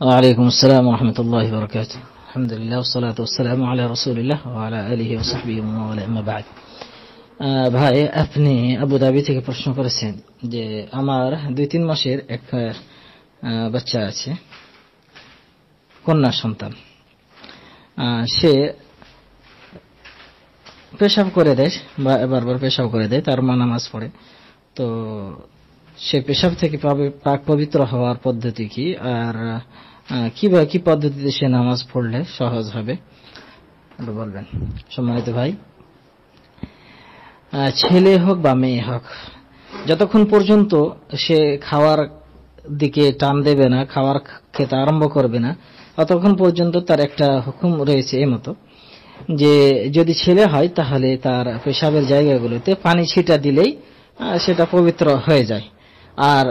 وعليكم السلام ورحمة الله وبركاته الحمد لله والصلاة والسلام على رسول الله وعلى آله وصحبه ومن والاه بعد ভাই আপনি আবুধাবি থেকে প্রশ্ন করেছেন যে আমার দুই তিন মাসের এক বাচ্চা আছে কন্যা সন্তান সে পেশাব করে দেয় বারবার পেশাব করে দেয় তার মা নামাজ পড়ে তো সে পেশাব থেকে পাক পবিত্র হওয়ার পদ্ধতি কি আর কি বা কি পদ্ধতিতে সে নামাজ পড়লে সহজ হবে বলবেন সম্মানিত ভাই ছেলে হোক বা মেয়ে হোক যতক্ষণ পর্যন্ত সে খাওয়ার দিকে টান দেবে না খাওয়ার খেতে আরম্ভ করবে না ততক্ষণ পর্যন্ত তার একটা হুকুম রয়েছে এ মতো যে যদি ছেলে হয় তাহলে তার পেশাবের জায়গাগুলোতে পানি ছিটা দিলেই সেটা পবিত্র হয়ে যায় আর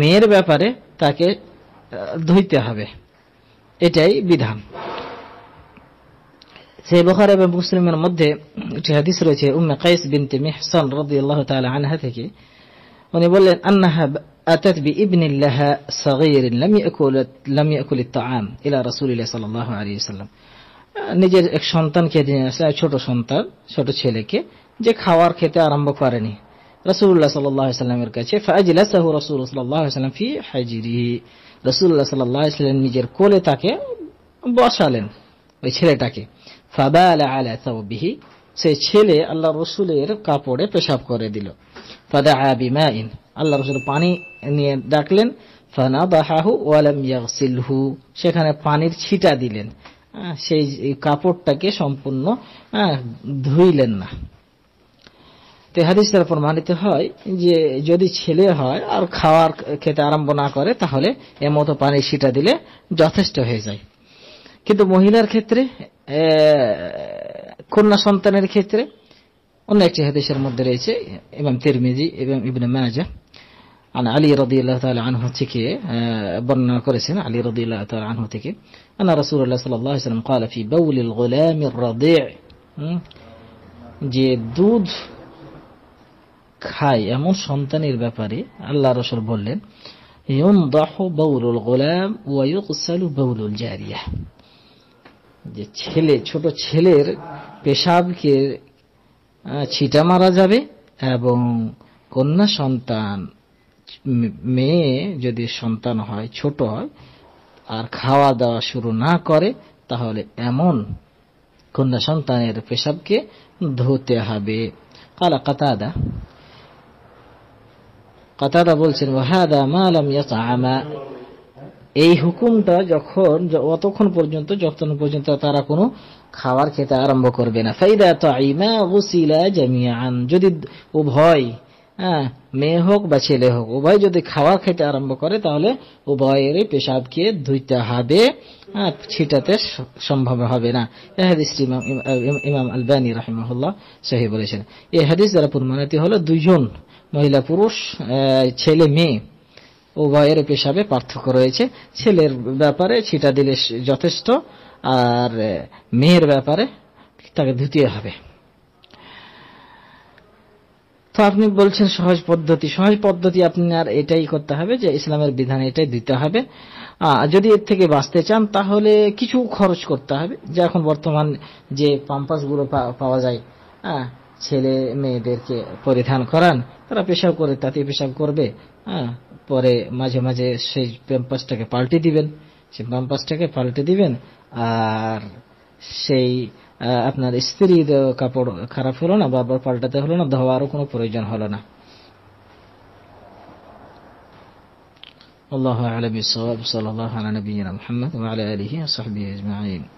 মেয়ের ব্যাপারে তাকে ধুইতে হবে এটাই বিধান সেই বখার এবং মুসলিমের মধ্যে একটি হাদিস রয়েছে উম্মে কাইস বিনতে মেহসান রদি আল্লাহ তালা আনহা থেকে উনি বললেন আন্নাহা আতাত বি ইবনিল্লাহা সগীর লাম ইয়াকুলাত লাম ইয়াকুলিত তাআম ইলা রাসূলিল্লাহ সাল্লাল্লাহু আলাইহি ওয়াসাল্লাম নিজের এক সন্তানকে দিয়ে আসে ছোট সন্তান ছোট ছেলেকে যে খাওয়ার খেতে আরম্ভ করেনি রসুল্লাহ সাল্লামের কাছে ফাজিলাসাহু রসুল সাল্লাম ফি হাজিরিহি রসুল্লাহ সাল্লাম নিজের কোলে তাকে বসালেন ওই ছেলেটাকে ফাবা আলা আলা সাউবিহি সেই ছেলে আল্লাহ রসুলের কাপড়ে পেশাব করে দিল ফাদা আবিমা ইন আল্লাহ রসুল পানি নিয়ে ডাকলেন ফানা বাহাহু ওয়ালাম ইয়াগসিলহু সেখানে পানির ছিটা দিলেন সেই কাপড়টাকে সম্পূর্ণ ah, ধুইলেন না তেহাদিসের দ্বারা প্রমাণিত হয় যে যদি ছেলে হয় আর খাওয়ার খেতে আরম্ভ না করে তাহলে এমতো পানি সিটা দিলে যথেষ্ট হয়ে যায় কিন্তু মহিলার ক্ষেত্রে কন্যা সন্তানের ক্ষেত্রে অন্য একটি হাদিসের মধ্যে রয়েছে এবং তিরমিজি এবং ইবনে মাজাহ আন আলী রদিয়াল্লাহ তাল আনহু থেকে বর্ণনা করেছেন আলী রদিয়াল্লাহ তাল আনহু থেকে আনা রসুল্লাহ সাল্লাম কালাফি বউলিল গোলামির রদে যে দুধ খায় এমন সন্তানের ব্যাপারে আল্লাহ রসল বললেন গোলাম বাউলুল জারিয়া যে ছেলে ছোট ছেলের পেশাবকে ছিটা মারা যাবে এবং কন্যা সন্তান মেয়ে যদি সন্তান হয় ছোট হয় আর খাওয়া দাওয়া শুরু না করে তাহলে এমন কন্যা সন্তানের পেশাবকে ধুতে হবে কালা কাতাদা কথাটা বলছেন ওয়াহাদা মালাম আমা এই হুকুমটা যখন অতক্ষণ পর্যন্ত যতক্ষণ পর্যন্ত তারা কোনো খাবার খেতে আরম্ভ করবে না ফাইদা তাইমা গুসিলা জামিয়ান যদি উভয় হ্যাঁ মেয়ে হোক বা ছেলে হোক উভয় যদি খাওয়া খেতে আরম্ভ করে তাহলে উভয়েরই পেশাবকে ধুইতে হবে হ্যাঁ, ছিটাতে সম্ভব হবে না এ হাদিস ইমাম আলবানী রাহিমাহুল্লাহ সাহেব বলেছেন এই হাদিস দ্বারা প্রমাণিত হলো দুইজন মহিলা পুরুষ ছেলে মেয়ে উভয়ের পেশাবে পার্থক্য রয়েছে ছেলের ব্যাপারে ছিটা দিলে যথেষ্ট আর মেয়ের ব্যাপারে তাকে ধুতে হবে তো আপনি বলছেন সহজ পদ্ধতি সহজ পদ্ধতি আপনার এটাই করতে হবে যে ইসলামের বিধান এটাই দিতে হবে যদি এর থেকে বাঁচতে চান তাহলে কিছু খরচ করতে হবে যে এখন বর্তমান যে পাম্পাসগুলো পাওয়া যায় হ্যাঁ ছেলে মেয়েদেরকে পরিধান করান তারা পেশাব করে তাতে পেশাব করবে হ্যাঁ পরে মাঝে মাঝে সেই প্যাম্পাসটাকে পাল্টে দিবেন সেই প্যাম্পাসটাকে পাল্টে দিবেন আর সেই আপনার স্ত্রী কাপড় খারাপ হলো না বারবার পাল্টাতে হলো না ধোয়ারও কোনো প্রয়োজন হল না আল্লাহ أعلم بالصواب صلى الله على نبينا محمد